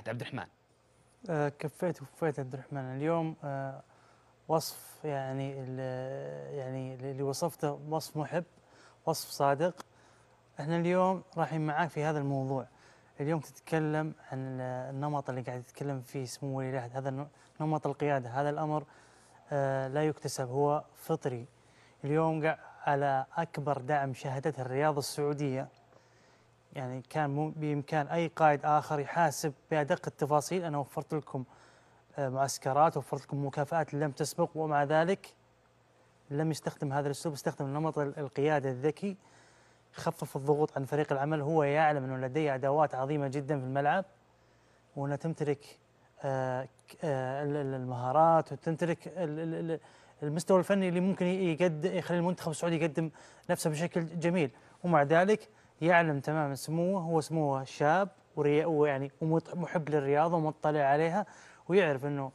واحد عبد الرحمن آه، كفيت وفيت عبد الرحمن اليوم آه، وصف يعني يعني اللي وصفته وصف محب وصف صادق احنا اليوم رايحين معاك في هذا الموضوع اليوم تتكلم عن النمط اللي قاعد تتكلم فيه سمو ولي العهد هذا نمط القياده هذا الامر آه، لا يكتسب هو فطري اليوم على اكبر دعم شهدته الرياضه السعوديه يعني كان بإمكان أي قائد آخر يحاسب بأدق التفاصيل أنا وفرت لكم آه، معسكرات وفرت لكم مكافآت لم تسبق ومع ذلك لم يستخدم هذا الأسلوب استخدم نمط القيادة الذكي خفف الضغوط عن فريق العمل هو يعلم أنه لديه أدوات عظيمة جدا في الملعب وانه تمتلك آه، آه، المهارات وتمتلك المستوى الفني اللي ممكن يقدم يخلي المنتخب السعودي يقدم نفسه بشكل جميل ومع ذلك يعلم تماما سموه هو سموه شاب ويعني ومحب للرياضه ومطلع عليها ويعرف انه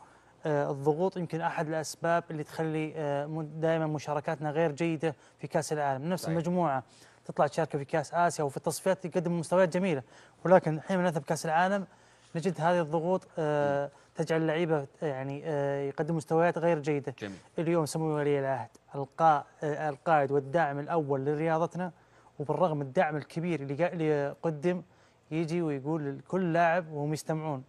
آه، الضغوط يمكن احد الاسباب اللي تخلي آه، دائما مشاركاتنا غير جيده في كاس العالم، نفس طيب. المجموعه تطلع تشارك في كاس اسيا وفي التصفيات تقدم مستويات جميله، ولكن حينما نذهب كاس العالم نجد هذه الضغوط آه، تجعل اللعيبه يعني يقدموا مستويات غير جيده. جميل. اليوم سمو ولي العهد القائد والداعم الاول لرياضتنا وبالرغم الدعم الكبير اللي قدم يجي ويقول لكل لاعب وهم يستمعون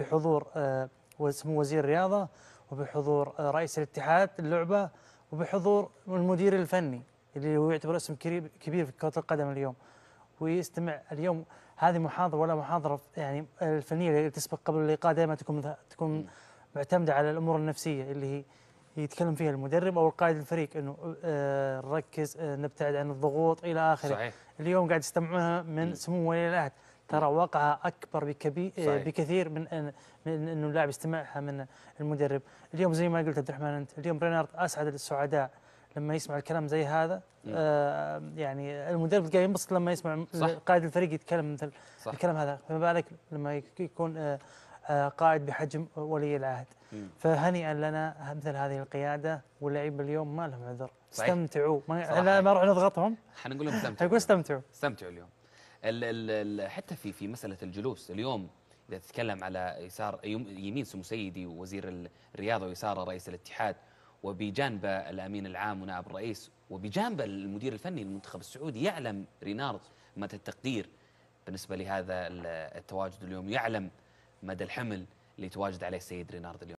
بحضور آه، سمو وزير الرياضه وبحضور آه، رئيس الاتحاد اللعبه وبحضور المدير الفني اللي هو يعتبر اسم كبير في كره القدم اليوم ويستمع اليوم هذه محاضره ولا محاضره يعني الفنيه اللي تسبق قبل اللقاء دائما تكون تكون معتمده على الامور النفسيه اللي هي يتكلم فيها المدرب او القائد الفريق انه نركز آه، آه، نبتعد عن الضغوط الى اخره صحيح. اليوم قاعد يستمعونها من سمو ولي العهد ترى وقعها اكبر آه، بكثير من من انه اللاعب يستمعها من المدرب اليوم زي ما قلت عبد الرحمن انت اليوم رينارد اسعد السعداء لما يسمع الكلام زي هذا آه يعني المدرب قاعد ينبسط لما يسمع صح. قائد الفريق يتكلم مثل صح. الكلام هذا فما بالك لما يكون آه قائد بحجم ولي العهد فهنيئا لنا مثل هذه القياده واللعيبه اليوم ما لهم عذر استمتعوا ما لا ما راح نضغطهم حنقول لهم استمتعوا استمتعوا استمتعوا اليوم ال ال ال حتى في في مساله الجلوس اليوم اذا تتكلم على يسار يمين سمو سيدي وزير الرياضه ويساره رئيس الاتحاد وبجانبه الامين العام ونائب الرئيس وبجانبه المدير الفني للمنتخب السعودي يعلم رينارد متى التقدير بالنسبه لهذا التواجد اليوم يعلم مدى الحمل اللي تواجد عليه السيد رينارد اليوم